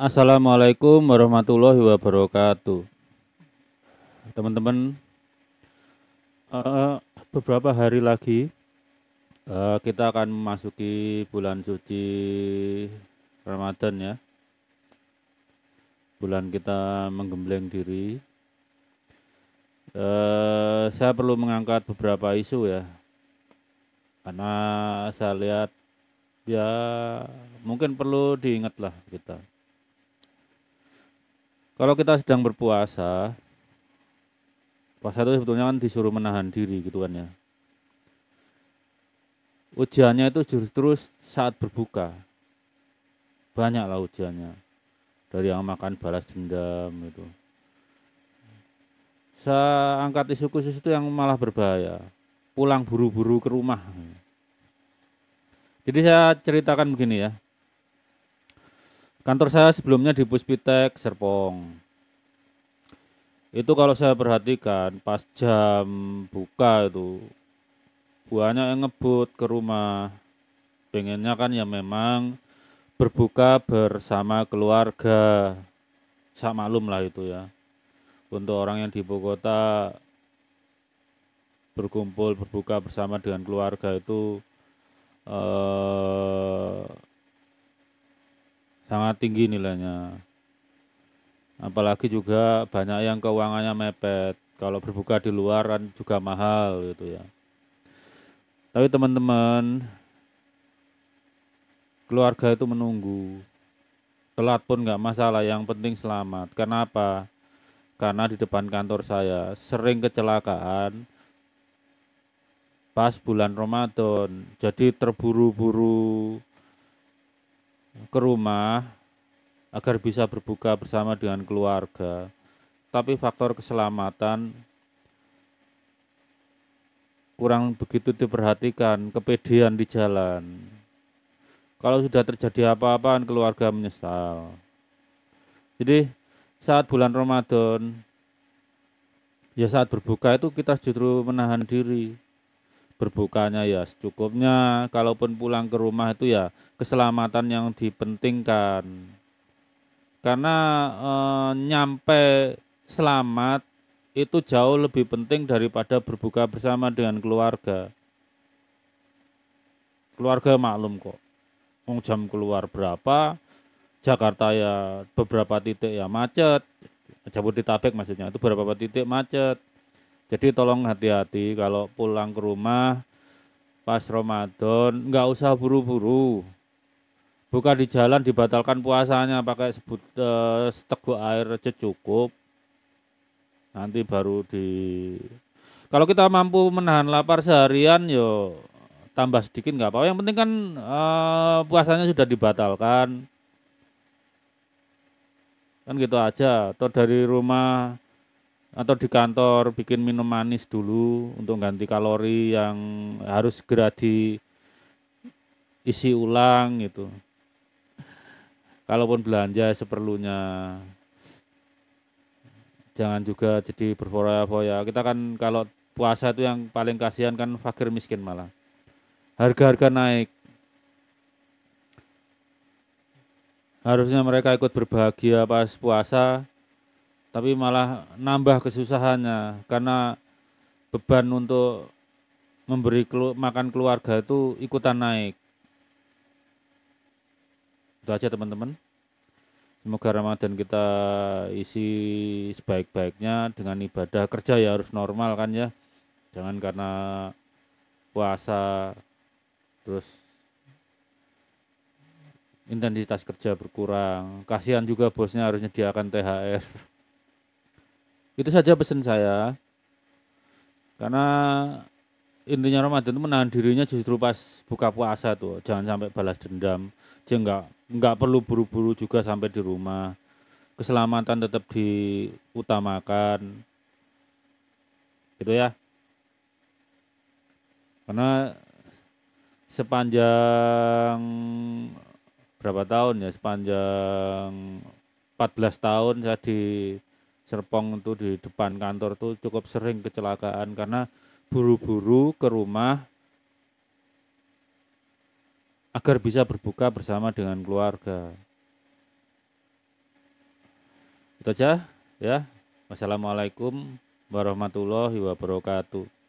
Assalamualaikum warahmatullahi wabarakatuh. Teman-teman, uh, beberapa hari lagi uh, kita akan memasuki bulan suci Ramadan ya. Bulan kita menggembleng diri. Uh, saya perlu mengangkat beberapa isu ya, karena saya lihat ya mungkin perlu diingat lah kita kalau kita sedang berpuasa, puasa itu sebetulnya kan disuruh menahan diri gitu kan ya. Ujiannya itu justru saat berbuka. Banyaklah ujiannya. Dari yang makan balas dendam itu. Saya angkat isu khusus itu yang malah berbahaya. Pulang buru-buru ke rumah. Jadi saya ceritakan begini ya. Kantor saya sebelumnya di Puspitek Serpong. Itu kalau saya perhatikan pas jam buka itu banyak yang ngebut ke rumah. Pengennya kan ya memang berbuka bersama keluarga. sama maklum lah itu ya. Untuk orang yang di Bogota berkumpul berbuka bersama dengan keluarga itu eh sangat tinggi nilainya. Apalagi juga banyak yang keuangannya mepet. Kalau berbuka di luar kan juga mahal gitu ya. Tapi teman-teman, keluarga itu menunggu. Telat pun nggak masalah, yang penting selamat. Kenapa? Karena di depan kantor saya sering kecelakaan, pas bulan Ramadan. Jadi terburu-buru ke rumah agar bisa berbuka bersama dengan keluarga. Tapi faktor keselamatan kurang begitu diperhatikan, kepedean di jalan. Kalau sudah terjadi apa apa keluarga menyesal. Jadi saat bulan Ramadan ya saat berbuka itu kita justru menahan diri berbukanya ya secukupnya kalaupun pulang ke rumah itu ya keselamatan yang dipentingkan karena e, nyampe selamat itu jauh lebih penting daripada berbuka bersama dengan keluarga keluarga maklum kok Wong jam keluar berapa Jakarta ya beberapa titik ya macet Jabodetabek maksudnya itu beberapa titik macet jadi tolong hati-hati kalau pulang ke rumah pas Ramadan, nggak usah buru-buru. Buka di jalan dibatalkan puasanya pakai sebut uh, seteguk air aja cukup Nanti baru di kalau kita mampu menahan lapar seharian yo tambah sedikit nggak apa-apa. Yang penting kan uh, puasanya sudah dibatalkan. Kan gitu aja. Atau dari rumah atau di kantor bikin minum manis dulu untuk ganti kalori yang harus segera diisi ulang gitu. Kalaupun belanja seperlunya jangan juga jadi berfoya-foya. Kita kan kalau puasa itu yang paling kasihan kan fakir miskin malah. Harga-harga naik. Harusnya mereka ikut berbahagia pas puasa, tapi malah nambah kesusahannya karena beban untuk memberi kelu makan keluarga itu ikutan naik. Itu aja teman-teman. Semoga Ramadan kita isi sebaik-baiknya dengan ibadah kerja ya harus normal kan ya. Jangan karena puasa terus intensitas kerja berkurang. Kasihan juga bosnya harus nyediakan THR. Itu saja pesan saya. Karena intinya Ramadan itu menahan dirinya justru pas buka puasa tuh. Jangan sampai balas dendam. jadi nggak nggak perlu buru-buru juga sampai di rumah. Keselamatan tetap diutamakan. Gitu ya. Karena sepanjang berapa tahun ya sepanjang 14 tahun saya di Serpong itu di depan kantor tuh cukup sering kecelakaan karena buru-buru ke rumah agar bisa berbuka bersama dengan keluarga. Itu aja ya. Wassalamualaikum warahmatullahi wabarakatuh.